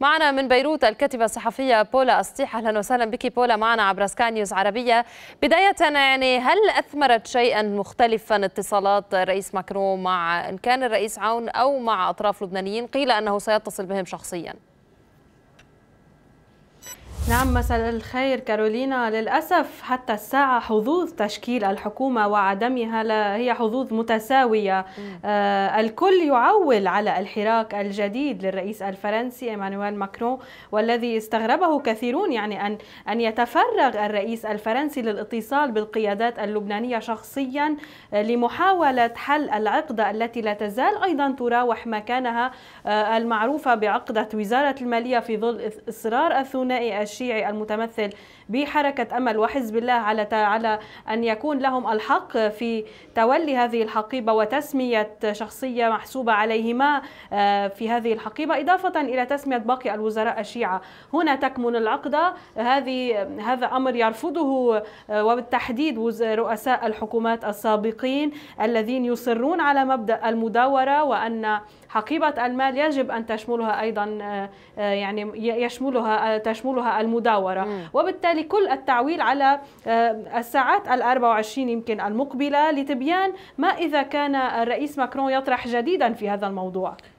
معنا من بيروت الكاتبة الصحفية بولا أسطيح أهلا وسهلا بك بولا معنا عبر سكانيوز نيوز عربية بداية يعني هل أثمرت شيئا مختلفا اتصالات الرئيس ماكرون مع إن كان الرئيس عون أو مع أطراف لبنانيين قيل أنه سيتصل بهم شخصيا نعم مساء الخير كارولينا للأسف حتى الساعة حظوظ تشكيل الحكومة وعدمها هي حظوظ متساوية آه الكل يعول على الحراك الجديد للرئيس الفرنسي إيمانويل ماكرون والذي استغربه كثيرون يعني أن أن يتفرغ الرئيس الفرنسي للاتصال بالقيادات اللبنانية شخصيا آه، لمحاولة حل العقدة التي لا تزال أيضا تراوح مكانها آه المعروفة بعقدة وزارة المالية في ظل إصرار الثنائي الشيعي المتمثل بحركة أمل وحزب الله على على أن يكون لهم الحق في تولي هذه الحقيبة وتسمية شخصية محسوبة عليهما آه، في هذه الحقيبة إضافة إلى تسمية باقي الوزراء الشيعة هنا تكمن العقدة هذه هذا أمر يرفضه آه، وبالتحديد رؤساء الحكومات السابقين الذين يصرون على مبدأ المداورة وأن حقيبة المال يجب أن تشملها أيضا آه، آه، يعني يشملها آه، تشملها المداورة وبالتالي كل التعويل على الساعات ال 24 يمكن المقبلة لتبيان ما إذا كان الرئيس ماكرون يطرح جديدا في هذا الموضوع